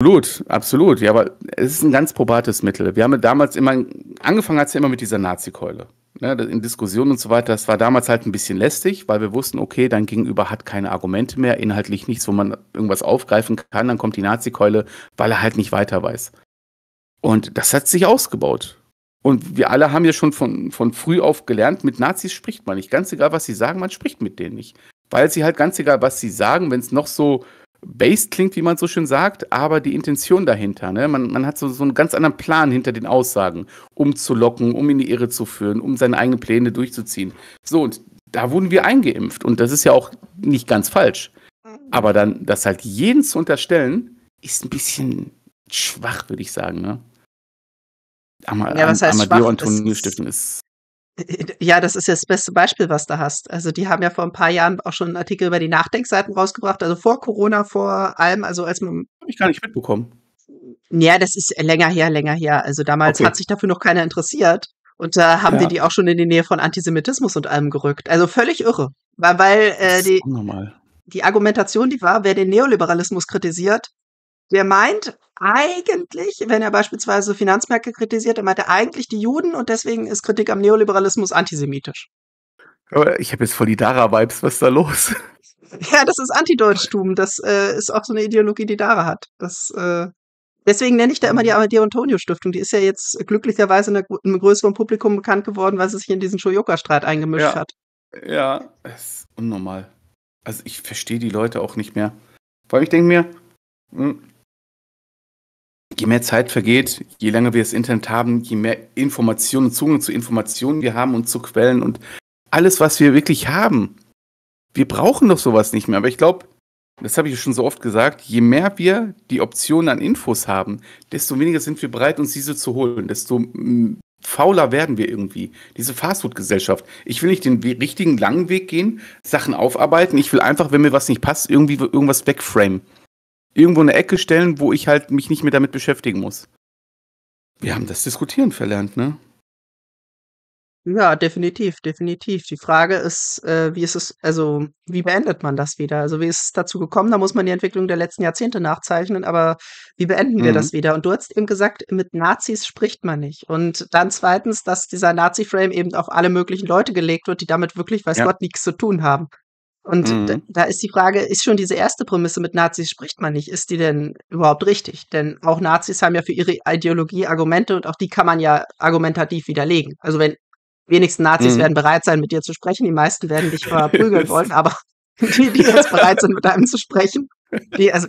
Absolut, absolut. Ja, aber es ist ein ganz probates Mittel. Wir haben damals immer, angefangen hat es ja immer mit dieser Nazi-Keule. Ne, in Diskussionen und so weiter. Das war damals halt ein bisschen lästig, weil wir wussten, okay, dein Gegenüber hat keine Argumente mehr, inhaltlich nichts, wo man irgendwas aufgreifen kann. Dann kommt die Nazi-Keule, weil er halt nicht weiter weiß. Und das hat sich ausgebaut. Und wir alle haben ja schon von, von früh auf gelernt, mit Nazis spricht man nicht. Ganz egal, was sie sagen, man spricht mit denen nicht. Weil sie halt ganz egal, was sie sagen, wenn es noch so based klingt, wie man so schön sagt, aber die Intention dahinter. Ne? Man, man hat so, so einen ganz anderen Plan hinter den Aussagen, um zu locken, um in die Irre zu führen, um seine eigenen Pläne durchzuziehen. So, und da wurden wir eingeimpft. Und das ist ja auch nicht ganz falsch. Mhm. Aber dann, das halt jeden zu unterstellen, ist ein bisschen schwach, würde ich sagen. Ne? Am, ja, was heißt Amadeo Antonio Stiftung ist ja, das ist jetzt das beste Beispiel, was du hast. Also die haben ja vor ein paar Jahren auch schon einen Artikel über die Nachdenkseiten rausgebracht, also vor Corona vor allem, also als man. Hab ich gar nicht mitbekommen. Ja, das ist länger her, länger her. Also damals okay. hat sich dafür noch keiner interessiert. Und da haben ja. wir die auch schon in die Nähe von Antisemitismus und allem gerückt. Also völlig irre. Weil, weil äh, die, die Argumentation, die war, wer den Neoliberalismus kritisiert, der meint eigentlich, wenn er beispielsweise Finanzmärkte kritisiert, er meint er eigentlich die Juden und deswegen ist Kritik am Neoliberalismus antisemitisch. Aber Ich habe jetzt voll die Dara-Vibes, was ist da los? Ja, das ist Antideutschtum. Das äh, ist auch so eine Ideologie, die Dara hat. Das, äh, deswegen nenne ich da immer die Amadeo Antonio Stiftung. Die ist ja jetzt glücklicherweise eine, einem größeren Publikum bekannt geworden, weil sie sich in diesen Shoyoka-Streit eingemischt ja. hat. Ja, ist unnormal. Also ich verstehe die Leute auch nicht mehr. Vor allem, ich denke mir, hm, je mehr Zeit vergeht, je länger wir das Internet haben, je mehr Informationen Zugang zu Informationen wir haben und zu Quellen und alles, was wir wirklich haben. Wir brauchen doch sowas nicht mehr. Aber ich glaube, das habe ich schon so oft gesagt, je mehr wir die Optionen an Infos haben, desto weniger sind wir bereit, uns diese zu holen, desto mm, fauler werden wir irgendwie. Diese Fastfood-Gesellschaft. Ich will nicht den richtigen langen Weg gehen, Sachen aufarbeiten. Ich will einfach, wenn mir was nicht passt, irgendwie irgendwas wegframen irgendwo eine Ecke stellen, wo ich halt mich nicht mehr damit beschäftigen muss. Wir haben das Diskutieren verlernt, ne? Ja, definitiv, definitiv. Die Frage ist, äh, wie ist es, also wie beendet man das wieder? Also wie ist es dazu gekommen? Da muss man die Entwicklung der letzten Jahrzehnte nachzeichnen, aber wie beenden mhm. wir das wieder? Und du hast eben gesagt, mit Nazis spricht man nicht. Und dann zweitens, dass dieser Nazi-Frame eben auf alle möglichen Leute gelegt wird, die damit wirklich, weiß ja. Gott, nichts zu tun haben. Und mhm. da, ist die Frage, ist schon diese erste Prämisse mit Nazis spricht man nicht, ist die denn überhaupt richtig? Denn auch Nazis haben ja für ihre Ideologie Argumente und auch die kann man ja argumentativ widerlegen. Also wenn wenigsten Nazis mhm. werden bereit sein, mit dir zu sprechen, die meisten werden dich verprügeln wollen, aber die, die jetzt bereit sind, mit einem zu sprechen, die, also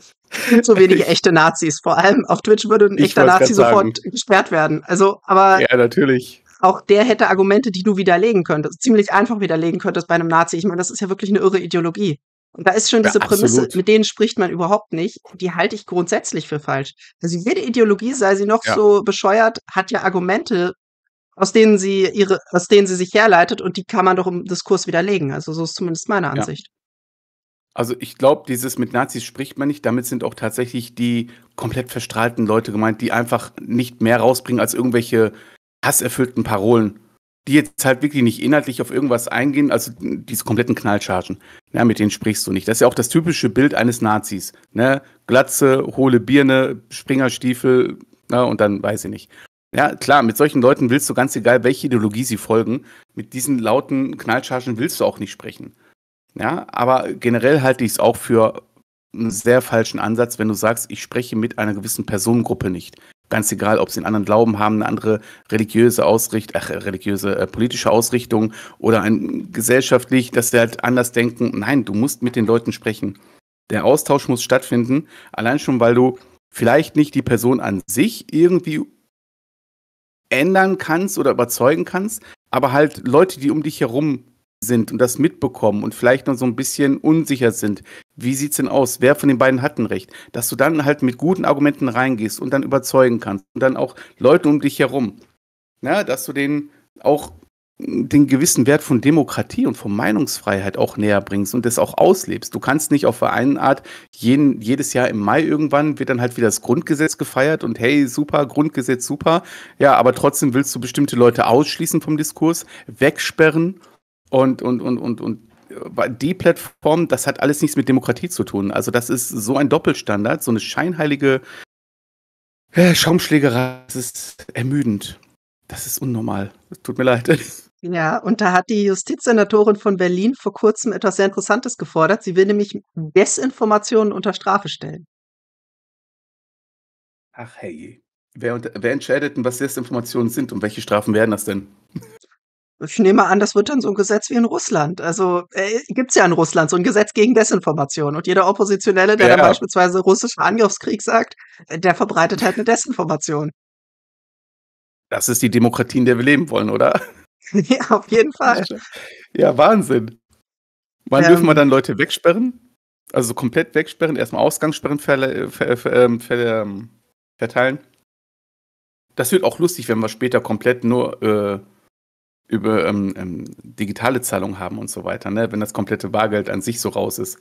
sind so wenige echte Nazis. Vor allem auf Twitch würde ein echter Nazi sofort gesperrt werden. Also, aber. Ja, natürlich auch der hätte Argumente, die du widerlegen könntest, ziemlich einfach widerlegen könntest bei einem Nazi. Ich meine, das ist ja wirklich eine irre Ideologie. Und da ist schon diese ja, Prämisse, mit denen spricht man überhaupt nicht, die halte ich grundsätzlich für falsch. Also jede Ideologie, sei sie noch ja. so bescheuert, hat ja Argumente, aus denen sie ihre, aus denen sie sich herleitet und die kann man doch im Diskurs widerlegen. Also so ist zumindest meine Ansicht. Ja. Also ich glaube, dieses mit Nazis spricht man nicht. Damit sind auch tatsächlich die komplett verstrahlten Leute gemeint, die einfach nicht mehr rausbringen als irgendwelche hasserfüllten Parolen, die jetzt halt wirklich nicht inhaltlich auf irgendwas eingehen, also diese kompletten Knallchargen, ja, ne, mit denen sprichst du nicht. Das ist ja auch das typische Bild eines Nazis, ne? Glatze, hohle Birne, Springerstiefel, na, ne, und dann weiß ich nicht. Ja, klar, mit solchen Leuten willst du ganz egal, welche Ideologie sie folgen, mit diesen lauten Knallchargen willst du auch nicht sprechen. Ja, aber generell halte ich es auch für einen sehr falschen Ansatz, wenn du sagst, ich spreche mit einer gewissen Personengruppe nicht ganz egal, ob sie einen anderen Glauben haben, eine andere religiöse Ausricht, ach, religiöse äh, politische Ausrichtung oder ein gesellschaftlich, dass sie halt anders denken. Nein, du musst mit den Leuten sprechen. Der Austausch muss stattfinden, allein schon, weil du vielleicht nicht die Person an sich irgendwie ändern kannst oder überzeugen kannst, aber halt Leute, die um dich herum sind und das mitbekommen und vielleicht noch so ein bisschen unsicher sind, wie sieht's denn aus? Wer von den beiden hat ein Recht? Dass du dann halt mit guten Argumenten reingehst und dann überzeugen kannst und dann auch Leute um dich herum, na, ne, dass du denen auch den gewissen Wert von Demokratie und von Meinungsfreiheit auch näher bringst und das auch auslebst. Du kannst nicht auf eine Art, jeden, jedes Jahr im Mai irgendwann wird dann halt wieder das Grundgesetz gefeiert und hey, super, Grundgesetz, super. Ja, aber trotzdem willst du bestimmte Leute ausschließen vom Diskurs, wegsperren und, und, und, und, und die Plattform, das hat alles nichts mit Demokratie zu tun. Also das ist so ein Doppelstandard, so eine scheinheilige äh, Schaumschlägerei. Das ist ermüdend. Das ist unnormal. tut mir leid. Ja, und da hat die Justizsenatorin von Berlin vor kurzem etwas sehr Interessantes gefordert. Sie will nämlich Desinformationen unter Strafe stellen. Ach hey, wer, wer entscheidet denn, was Desinformationen sind und welche Strafen werden das denn? Ich nehme an, das wird dann so ein Gesetz wie in Russland. Also äh, gibt es ja in Russland so ein Gesetz gegen Desinformation. Und jeder Oppositionelle, der ja. dann beispielsweise russischer Angriffskrieg sagt, äh, der verbreitet halt eine Desinformation. Das ist die Demokratie, in der wir leben wollen, oder? ja, auf jeden Fall. Ja, Wahnsinn. Wann ähm, dürfen wir dann Leute wegsperren? Also komplett wegsperren, erstmal Ausgangssperren ver ver ver ähm, ähm, verteilen. Das wird auch lustig, wenn wir später komplett nur äh, über ähm, ähm, digitale Zahlungen haben und so weiter, ne? wenn das komplette Bargeld an sich so raus ist.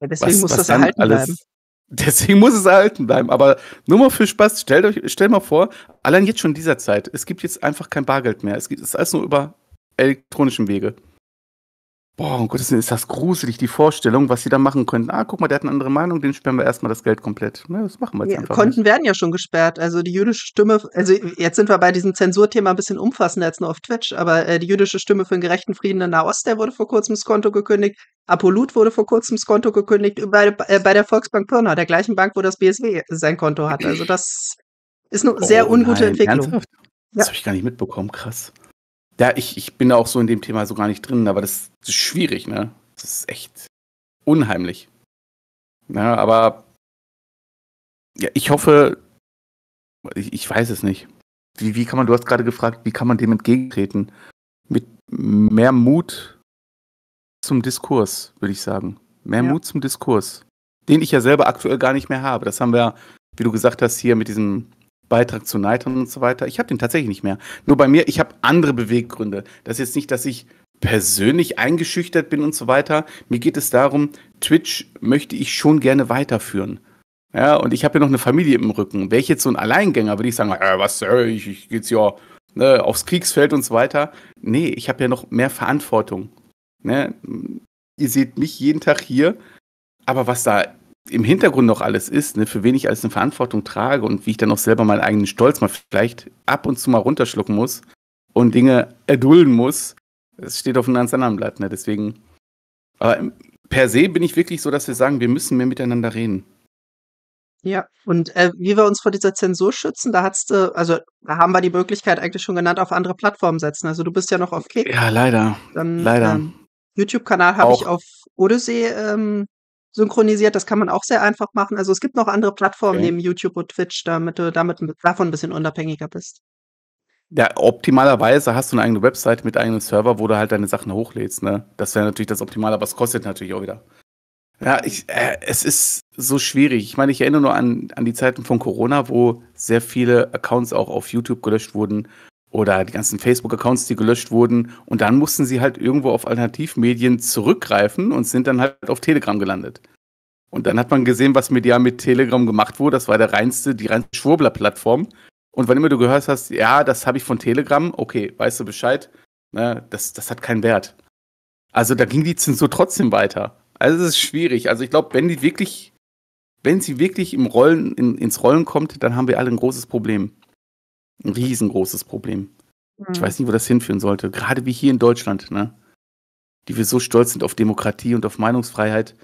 Ja, deswegen was, muss was das erhalten alles, bleiben. Deswegen muss es erhalten bleiben. Aber nur mal für Spaß, stell, euch, mal vor, allein jetzt schon in dieser Zeit, es gibt jetzt einfach kein Bargeld mehr. Es, gibt, es ist alles nur über elektronischen Wege. Oh, um Gottes Willen, ist das gruselig, die Vorstellung, was sie da machen könnten. Ah, guck mal, der hat eine andere Meinung, den sperren wir erstmal das Geld komplett. Ne, das machen wir jetzt ja, einfach. Konten nicht. werden ja schon gesperrt. Also die jüdische Stimme, also jetzt sind wir bei diesem Zensurthema ein bisschen umfassender als nur auf Twitch, aber äh, die jüdische Stimme für den gerechten Frieden in Nahost, der wurde vor kurzem das Konto gekündigt. Apolut wurde vor kurzem das Konto gekündigt äh, bei, äh, bei der Volksbank Pirna, der gleichen Bank, wo das BSW sein Konto hat. Also das ist eine oh, sehr ungute nein, Entwicklung. Ernsthaft? Ja. Das habe ich gar nicht mitbekommen, krass. Ja, ich, ich bin auch so in dem Thema so gar nicht drin, aber das, das ist schwierig, ne? Das ist echt unheimlich. Ja, aber ja, ich hoffe, ich, ich weiß es nicht. Wie, wie kann man, du hast gerade gefragt, wie kann man dem entgegentreten? Mit mehr Mut zum Diskurs, würde ich sagen. Mehr ja. Mut zum Diskurs. Den ich ja selber aktuell gar nicht mehr habe. Das haben wir, wie du gesagt hast, hier mit diesem Beitrag zu Neitern und so weiter. Ich habe den tatsächlich nicht mehr. Nur bei mir, ich habe andere Beweggründe. Das ist jetzt nicht, dass ich persönlich eingeschüchtert bin und so weiter. Mir geht es darum, Twitch möchte ich schon gerne weiterführen. Ja, und ich habe ja noch eine Familie im Rücken. Wäre ich jetzt so ein Alleingänger, würde ich sagen, äh, was, äh, ich, ich geht's ja ne, aufs Kriegsfeld und so weiter. Nee, ich habe ja noch mehr Verantwortung. Ne? Ihr seht mich jeden Tag hier, aber was da im Hintergrund noch alles ist, ne, für wen ich alles eine Verantwortung trage und wie ich dann auch selber meinen eigenen Stolz mal vielleicht ab und zu mal runterschlucken muss und Dinge erdulden muss, das steht auf einem ganz anderen Blatt. Ne? Deswegen, aber per se bin ich wirklich so, dass wir sagen, wir müssen mehr miteinander reden. Ja, und äh, wie wir uns vor dieser Zensur schützen, da hast du, also da haben wir die Möglichkeit eigentlich schon genannt, auf andere Plattformen setzen. Also du bist ja noch auf Kick. Ja, leider. Dann, leider. Ähm, YouTube-Kanal habe ich auf Odyssee ähm, synchronisiert. Das kann man auch sehr einfach machen. Also es gibt noch andere Plattformen okay. neben YouTube und Twitch, damit du damit davon ein bisschen unabhängiger bist. Ja, optimalerweise hast du eine eigene Website mit eigenem Server, wo du halt deine Sachen hochlädst. Ne? Das wäre natürlich das Optimale, aber es kostet natürlich auch wieder. Ja, ich, äh, es ist so schwierig. Ich meine, ich erinnere nur an, an die Zeiten von Corona, wo sehr viele Accounts auch auf YouTube gelöscht wurden, oder die ganzen Facebook-Accounts, die gelöscht wurden. Und dann mussten sie halt irgendwo auf Alternativmedien zurückgreifen und sind dann halt auf Telegram gelandet. Und dann hat man gesehen, was medial mit Telegram gemacht wurde. Das war der reinste, die reinste Schwurbler-Plattform. Und wann immer du gehört hast, ja, das habe ich von Telegram, okay, weißt du Bescheid, ne, das, das hat keinen Wert. Also da ging die Zensur trotzdem weiter. Also es ist schwierig. Also ich glaube, wenn die wirklich, wenn sie wirklich im Rollen, in, ins Rollen kommt, dann haben wir alle ein großes Problem ein riesengroßes Problem. Mhm. Ich hm. weiß nicht, wo das hinführen sollte. Gerade wie hier in Deutschland, ne? Die wir so stolz sind auf Demokratie und auf Meinungsfreiheit.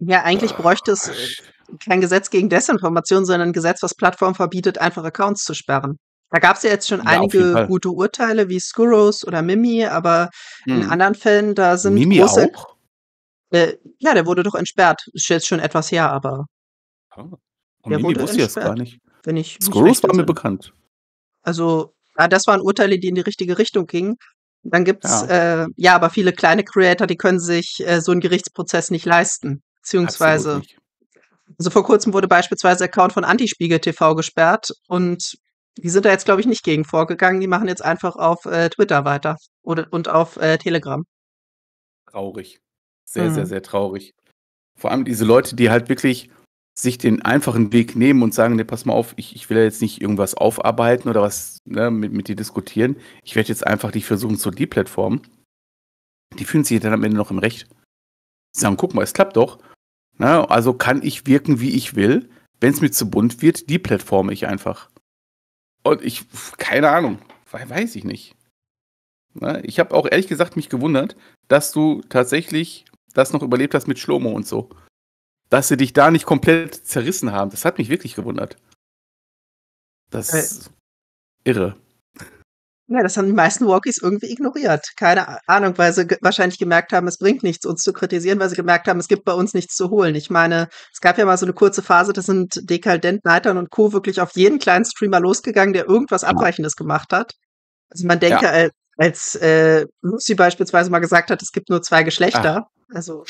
Ja, eigentlich äh, bräuchte es äh, kein Gesetz gegen Desinformation, sondern ein Gesetz, was Plattformen verbietet, einfach Accounts zu sperren. Da gab es ja jetzt schon ja, einige gute Urteile wie Skurros oder Mimi, aber hm. in anderen Fällen, da sind Mimi große. Auch? Äh, ja, der wurde doch entsperrt. Ist jetzt schon etwas her, aber. Oh. Der Mimi wurde wusste das gar nicht wenn ich. Squirrels war mir bekannt. Also, ja, ah, das waren Urteile, die in die richtige Richtung gingen. Dann gibt's ja. Äh, ja, aber viele kleine Creator, die können sich äh, so einen Gerichtsprozess nicht leisten. Beziehungsweise. Also vor kurzem wurde beispielsweise der Account von Antispiegel TV gesperrt und die sind da jetzt, glaube ich, nicht gegen vorgegangen. Die machen jetzt einfach auf äh, Twitter weiter oder, und auf äh, Telegram. Traurig. Sehr, mhm. sehr, sehr traurig. Vor allem diese Leute, die halt wirklich sich den einfachen Weg nehmen und sagen, ne, pass mal auf, ich, ich will ja jetzt nicht irgendwas aufarbeiten oder was ne, mit, mit dir diskutieren. Ich werde jetzt einfach dich versuchen zu deplatformen. Die fühlen sich dann am Ende noch im Recht. Sie sagen, guck mal, es klappt doch. Na, ne, also kann ich wirken, wie ich will. Wenn es mir zu bunt wird, deplattforme ich einfach. Und ich, keine Ahnung, weiß ich nicht. Na, ne, ich habe auch ehrlich gesagt mich gewundert, dass du tatsächlich das noch überlebt hast mit Schlomo und so dass sie dich da nicht komplett zerrissen haben. Das hat mich wirklich gewundert. Das äh. ist irre. Ja, das haben die meisten Walkies irgendwie ignoriert. Keine Ahnung, weil sie ge wahrscheinlich gemerkt haben, es bringt nichts, uns zu kritisieren, weil sie gemerkt haben, es gibt bei uns nichts zu holen. Ich meine, es gab ja mal so eine kurze Phase, da sind Dekadent, Neitern und Co. wirklich auf jeden kleinen Streamer losgegangen, der irgendwas genau. Abweichendes gemacht hat. Also man denke, ja. als, als äh, Lucy beispielsweise mal gesagt hat, es gibt nur zwei Geschlechter. Ah. Also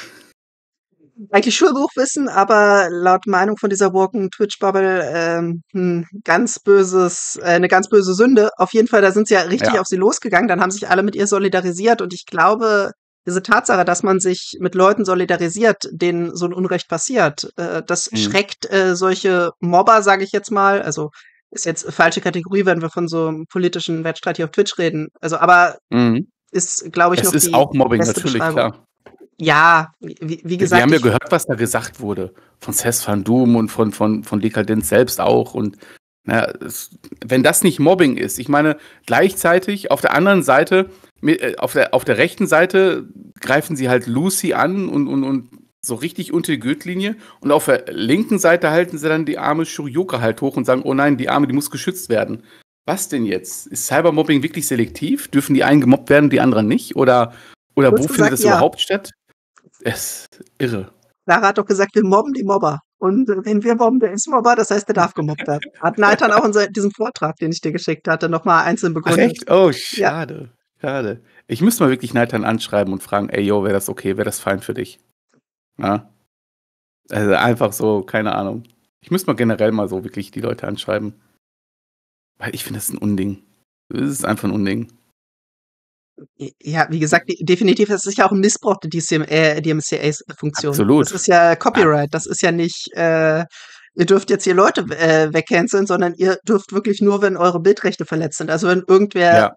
eigentlich Schulbuchwissen, aber laut Meinung von dieser Walking Twitch Bubble ähm, ein hm, ganz böses, äh, eine ganz böse Sünde. Auf jeden Fall, da sind sie ja richtig ja. auf sie losgegangen. Dann haben sich alle mit ihr solidarisiert und ich glaube, diese Tatsache, dass man sich mit Leuten solidarisiert, denen so ein Unrecht passiert, äh, das mhm. schreckt äh, solche Mobber, sage ich jetzt mal. Also ist jetzt falsche Kategorie, wenn wir von so einem politischen Wettstreit hier auf Twitch reden. Also, aber mhm. ist, glaube ich, es noch ist die auch Mobbing, natürlich klar ja, wie, wie gesagt. Wir haben ja gehört, was da gesagt wurde. Von Cess van Doom und von, von, von Dekadenz selbst auch. Und na, es, wenn das nicht Mobbing ist, ich meine, gleichzeitig auf der anderen Seite, äh, auf der, auf der rechten Seite greifen sie halt Lucy an und, und, und so richtig unter die Gürtellinie. Und auf der linken Seite halten sie dann die arme Shurioka halt hoch und sagen, oh nein, die Arme, die muss geschützt werden. Was denn jetzt? Ist Cybermobbing wirklich selektiv? Dürfen die einen gemobbt werden, die anderen nicht? Oder, oder wo gesagt, findet das ja. überhaupt statt? Es ist irre. Lara hat doch gesagt, wir mobben die Mobber. Und wenn wir mobben, der ist Mobber, das heißt, der darf gemobbt werden. Hat Nathan auch in diesem Vortrag, den ich dir geschickt hatte, nochmal einzeln begründet. echt? Oh, schade. Ja. Schade. Ich müsste mal wirklich Nathan anschreiben und fragen, ey, yo, wäre das okay, wäre das fein für dich? Na? Also einfach so, keine Ahnung. Ich müsste mal generell mal so wirklich die Leute anschreiben. Weil ich finde, das ist ein Unding. Das ist einfach ein Unding. Ja, wie gesagt, definitiv, das ist ja auch ein Missbrauch der äh, DMCA-Funktion. Absolut. Das ist ja Copyright, das ist ja nicht, äh, ihr dürft jetzt hier Leute äh, wegcanceln, sondern ihr dürft wirklich nur, wenn eure Bildrechte verletzt sind. Also wenn irgendwer ja.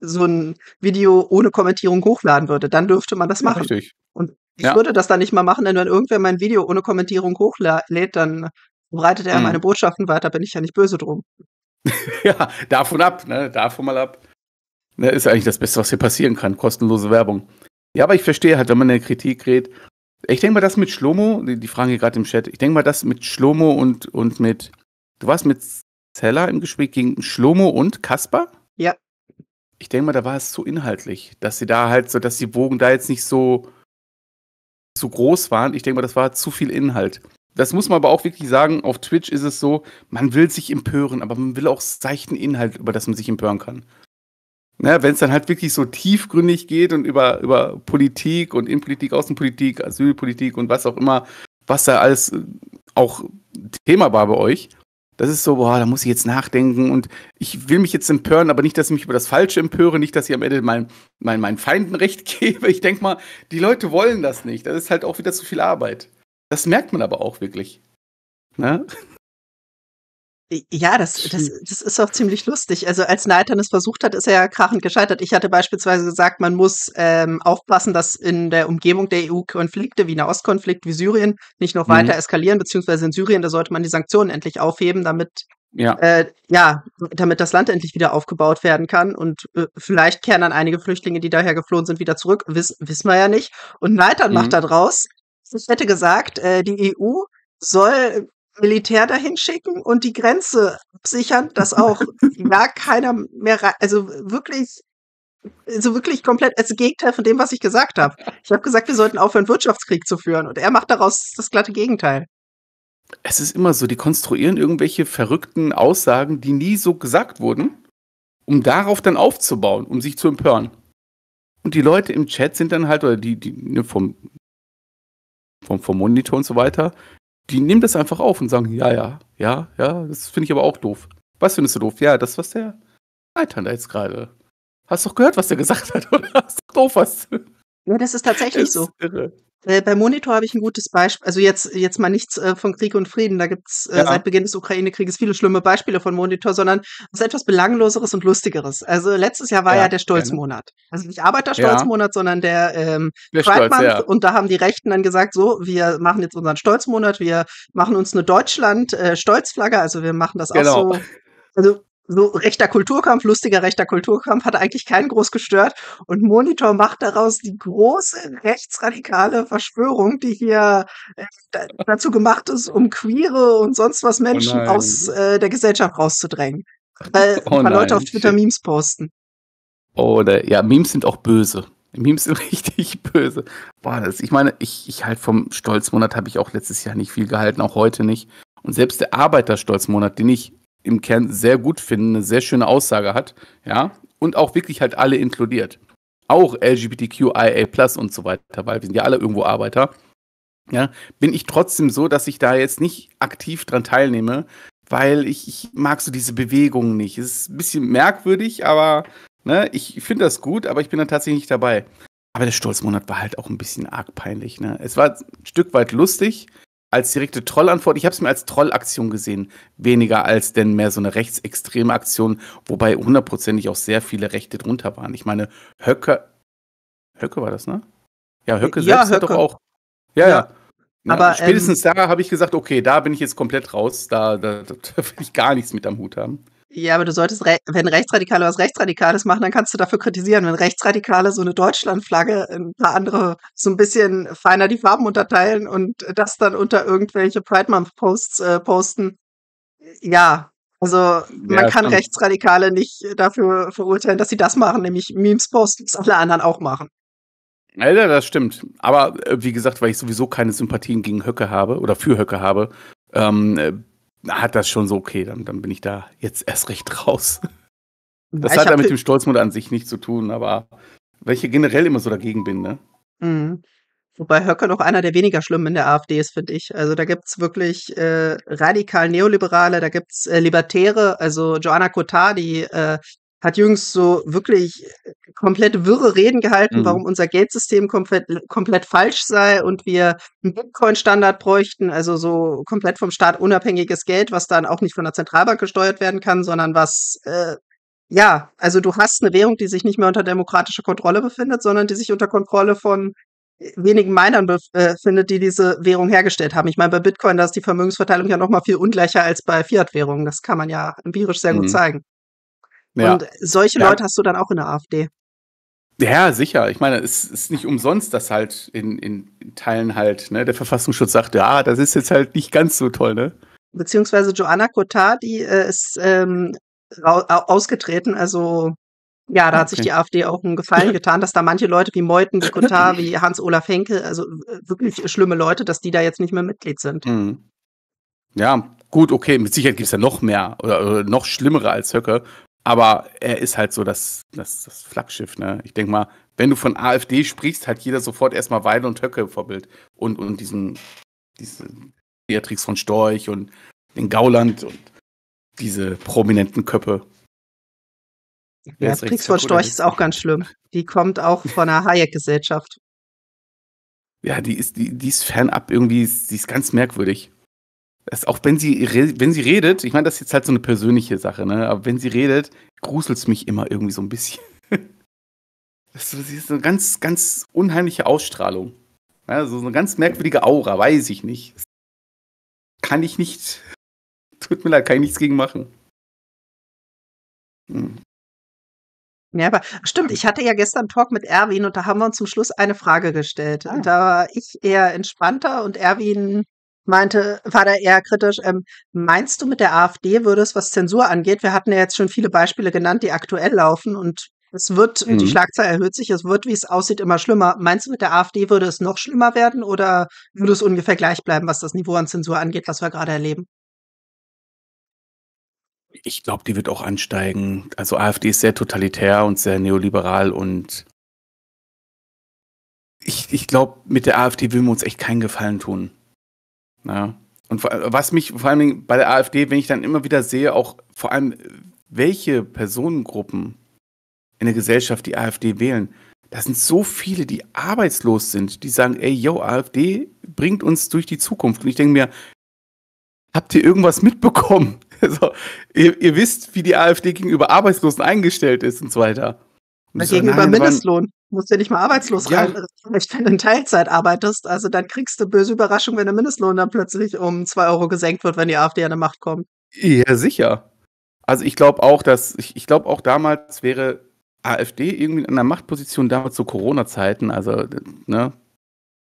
so ein Video ohne Kommentierung hochladen würde, dann dürfte man das machen. Ja, richtig. Und ich ja. würde das dann nicht mal machen, denn wenn irgendwer mein Video ohne Kommentierung hochlädt, dann breitet er mhm. meine Botschaften weiter, bin ich ja nicht böse drum. ja, davon ab, ne? Davon mal ab. Ne, ist eigentlich das Beste, was hier passieren kann. Kostenlose Werbung. Ja, aber ich verstehe halt, wenn man in der Kritik redet. Ich denke mal, das mit Schlomo, die, die fragen hier gerade im Chat, ich denke mal, das mit Schlomo und, und mit, du warst mit Zeller im Gespräch gegen Schlomo und Kasper? Ja. Ich denke mal, da war es zu inhaltlich, dass sie da halt so, dass die Bogen da jetzt nicht so, so groß waren. Ich denke mal, das war zu viel Inhalt. Das muss man aber auch wirklich sagen, auf Twitch ist es so, man will sich empören, aber man will auch seichten Inhalt, über das man sich empören kann ne, wenn es dann halt wirklich so tiefgründig geht und über, über Politik und Innenpolitik, Außenpolitik, Asylpolitik und was auch immer, was da alles äh, auch Thema war bei euch, das ist so, boah, da muss ich jetzt nachdenken und ich will mich jetzt empören, aber nicht, dass ich mich über das Falsche empöre, nicht, dass ich am Ende mein, mein, meinen Feinden recht gebe. Ich denke mal, die Leute wollen das nicht. Das ist halt auch wieder zu viel Arbeit. Das merkt man aber auch wirklich. Ne? Ja, das, das, das ist auch ziemlich lustig. Also als Neitern es versucht hat, ist er ja krachend gescheitert. Ich hatte beispielsweise gesagt, man muss ähm, aufpassen, dass in der Umgebung der EU Konflikte wie Nahostkonflikt, wie Syrien nicht noch mhm. weiter eskalieren, beziehungsweise in Syrien, da sollte man die Sanktionen endlich aufheben, damit ja. Äh, ja, damit das Land endlich wieder aufgebaut werden kann. Und äh, vielleicht kehren dann einige Flüchtlinge, die daher geflohen sind, wieder zurück. Wiss, wissen wir ja nicht. Und Neitern mhm. macht da draus. Ich hätte gesagt, äh, die EU soll Militär dahin schicken und die Grenze sichern, dass auch ja keiner mehr, also wirklich, also wirklich komplett als Gegenteil von dem, was ich gesagt habe. Ich habe gesagt, wir sollten aufhören, Wirtschaftskrieg zu führen und er macht daraus das glatte Gegenteil. Es ist immer so, die konstruieren irgendwelche verrückten Aussagen, die nie so gesagt wurden, um darauf dann aufzubauen, um sich zu empören. Und die Leute im Chat sind dann halt, oder die, die ne, vom, vom, vom Monitor und so weiter, die nehmen das einfach auf und sagen, ja, ja, ja, ja, das finde ich aber auch doof. Was findest du doof? Ja, das, was der Leitern da jetzt gerade. Hast du doch gehört, was der gesagt hat, oder? Hast doch doof was. Ja, das ist tatsächlich das ist so. Irre bei Monitor habe ich ein gutes Beispiel, also jetzt, jetzt mal nichts äh, von Krieg und Frieden, da gibt's äh, ja. seit Beginn des Ukraine-Krieges viele schlimme Beispiele von Monitor, sondern was etwas Belangloseres und Lustigeres. Also letztes Jahr war ja, ja der Stolzmonat. Also nicht Arbeiterstolzmonat, ja. sondern der, ähm, der Pride Stolz, Month. Und da haben die Rechten dann gesagt, so, wir machen jetzt unseren Stolzmonat, wir machen uns eine Deutschland-Stolzflagge, äh, also wir machen das genau. auch so also so rechter Kulturkampf, lustiger rechter Kulturkampf hat eigentlich keinen groß gestört. Und Monitor macht daraus die große rechtsradikale Verschwörung, die hier äh, dazu gemacht ist, um queere und sonst was Menschen oh aus äh, der Gesellschaft rauszudrängen. Weil oh ein paar Leute auf Twitter Memes posten. Oder, oh, ja, Memes sind auch böse. Memes sind richtig böse. Boah, das, ich meine, ich, ich halt vom Stolzmonat habe ich auch letztes Jahr nicht viel gehalten, auch heute nicht. Und selbst der Arbeiterstolzmonat, den ich im Kern sehr gut finden, eine sehr schöne Aussage hat, ja, und auch wirklich halt alle inkludiert. Auch LGBTQIA plus und so weiter, weil wir sind ja alle irgendwo Arbeiter. Ja, bin ich trotzdem so, dass ich da jetzt nicht aktiv dran teilnehme, weil ich, ich mag so diese Bewegungen nicht. Es ist ein bisschen merkwürdig, aber ne, ich finde das gut, aber ich bin da tatsächlich nicht dabei. Aber der Stolzmonat war halt auch ein bisschen arg peinlich. Ne? Es war ein Stück weit lustig, als direkte Trollantwort. Ich habe es mir als Trollaktion gesehen, weniger als denn mehr so eine rechtsextreme Aktion, wobei hundertprozentig auch sehr viele Rechte drunter waren. Ich meine, Höcke, Höcke war das, ne? Ja, Höcke ja, selbst Höcke. hat doch auch. Ja, ja. ja. Aber ähm, spätestens ähm, da habe ich gesagt, okay, da bin ich jetzt komplett raus. Da, da, da will ich gar nichts mit am Hut haben. Ja, aber du solltest, re wenn Rechtsradikale was Rechtsradikales machen, dann kannst du dafür kritisieren. Wenn Rechtsradikale so eine Deutschlandflagge, ein paar andere so ein bisschen feiner die Farben unterteilen und das dann unter irgendwelche Pride Month Posts äh, posten, ja. Also ja, man kann Rechtsradikale nicht dafür verurteilen, dass sie das machen, nämlich Memes posten, was alle anderen auch machen. Ja, das stimmt. Aber äh, wie gesagt, weil ich sowieso keine Sympathien gegen Höcke habe oder für Höcke habe, ähm, äh, hat das schon so, okay, dann, dann bin ich da jetzt erst recht raus. Das ich hat ja mit dem Stolzmund an sich nichts zu tun, aber welche generell immer so dagegen bin, ne? Mhm. Wobei Höcke noch einer der weniger schlimmen in der AfD ist, finde ich. Also da gibt es wirklich äh, radikal Neoliberale, da gibt's äh, Libertäre, also Joanna Cotard, die äh, hat jüngst so wirklich äh, komplett wirre Reden gehalten, mhm. warum unser Geldsystem komplett, komplett falsch sei und wir einen Bitcoin-Standard bräuchten, also so komplett vom Staat unabhängiges Geld, was dann auch nicht von der Zentralbank gesteuert werden kann, sondern was, äh, ja, also du hast eine Währung, die sich nicht mehr unter demokratischer Kontrolle befindet, sondern die sich unter Kontrolle von äh, wenigen Minern befindet, äh, die diese Währung hergestellt haben. Ich meine, bei Bitcoin, da ist die Vermögensverteilung ja noch mal viel ungleicher als bei Fiat-Währungen. Das kann man ja empirisch sehr mhm. gut zeigen. Ja. Und solche ja. Leute hast du dann auch in der AfD. Ja, sicher. Ich meine, es ist nicht umsonst, dass halt in, in Teilen halt ne, der Verfassungsschutz sagt, ja, das ist jetzt halt nicht ganz so toll, ne? Beziehungsweise Joanna Cotard, die äh, ist ähm, ausgetreten. Also ja, da hat sich die AfD auch einen Gefallen getan, dass da manche Leute wie Meuthen, wie Cotard, wie Hans-Olaf Henke, also wirklich schlimme Leute, dass die da jetzt nicht mehr Mitglied sind. Mhm. Ja, gut, okay, mit Sicherheit gibt es ja noch mehr oder, oder noch schlimmere als Höcke. Aber er ist halt so das, das, das Flaggschiff, ne? Ich denke mal, wenn du von AfD sprichst, hat jeder sofort erstmal Weide und Höcke Vorbild. Und, und diesen, diesen Beatrix von Storch und den Gauland und diese prominenten Köppe. Beatrix ja, von Storch ist auch ganz schlimm. Die kommt auch von der Hayek-Gesellschaft. Ja, die ist, die, die ist fernab irgendwie, die ist ganz merkwürdig dass auch wenn sie, wenn sie redet, ich meine, das ist jetzt halt so eine persönliche Sache, ne? Aber wenn sie redet, gruselt es mich immer irgendwie so ein bisschen. das ist so eine ganz, ganz unheimliche Ausstrahlung. Also so eine ganz merkwürdige Aura, weiß ich nicht. kann ich nicht. Tut mir leid, kann ich nichts gegen machen. Hm. Ja, aber stimmt, ich hatte ja gestern einen Talk mit Erwin und da haben wir uns zum Schluss eine Frage gestellt. Ah. Da war ich eher entspannter und Erwin meinte, war da eher kritisch. Ähm, meinst du, mit der AfD würde es, was Zensur angeht, wir hatten ja jetzt schon viele Beispiele genannt, die aktuell laufen und es wird, mhm. die Schlagzahl erhöht sich, es wird, wie es aussieht, immer schlimmer. Meinst du, mit der AfD würde es noch schlimmer werden oder würde es ungefähr gleich bleiben, was das Niveau an Zensur angeht, was wir gerade erleben? Ich glaube, die wird auch ansteigen. Also AfD ist sehr totalitär und sehr neoliberal und ich, ich glaube, mit der AfD will wir uns echt keinen Gefallen tun. Ja. Und was mich vor allem bei der AfD, wenn ich dann immer wieder sehe, auch vor allem, welche Personengruppen in der Gesellschaft die AfD wählen, da sind so viele, die arbeitslos sind, die sagen, ey, yo, AfD bringt uns durch die Zukunft. Und ich denke mir, habt ihr irgendwas mitbekommen? Also, ihr, ihr, wisst, wie die AfD gegenüber Arbeitslosen eingestellt ist und so weiter. Und gegenüber so, nein, Mindestlohn musst ja nicht mal arbeitslos ja. rein, wenn du in Teilzeit arbeitest. Also dann kriegst du böse Überraschung, wenn der Mindestlohn dann plötzlich um zwei Euro gesenkt wird, wenn die AfD an der Macht kommt. Ja, sicher. Also ich glaube auch, dass, ich, ich glaube auch damals wäre AfD irgendwie in einer Machtposition damals zu Corona-Zeiten, also ne,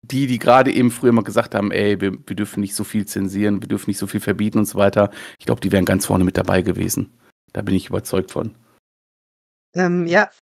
die, die gerade eben früher mal gesagt haben, ey, wir, wir, dürfen nicht so viel zensieren, wir dürfen nicht so viel verbieten und so weiter, ich glaube, die wären ganz vorne mit dabei gewesen. Da bin ich überzeugt von. Ähm, ja,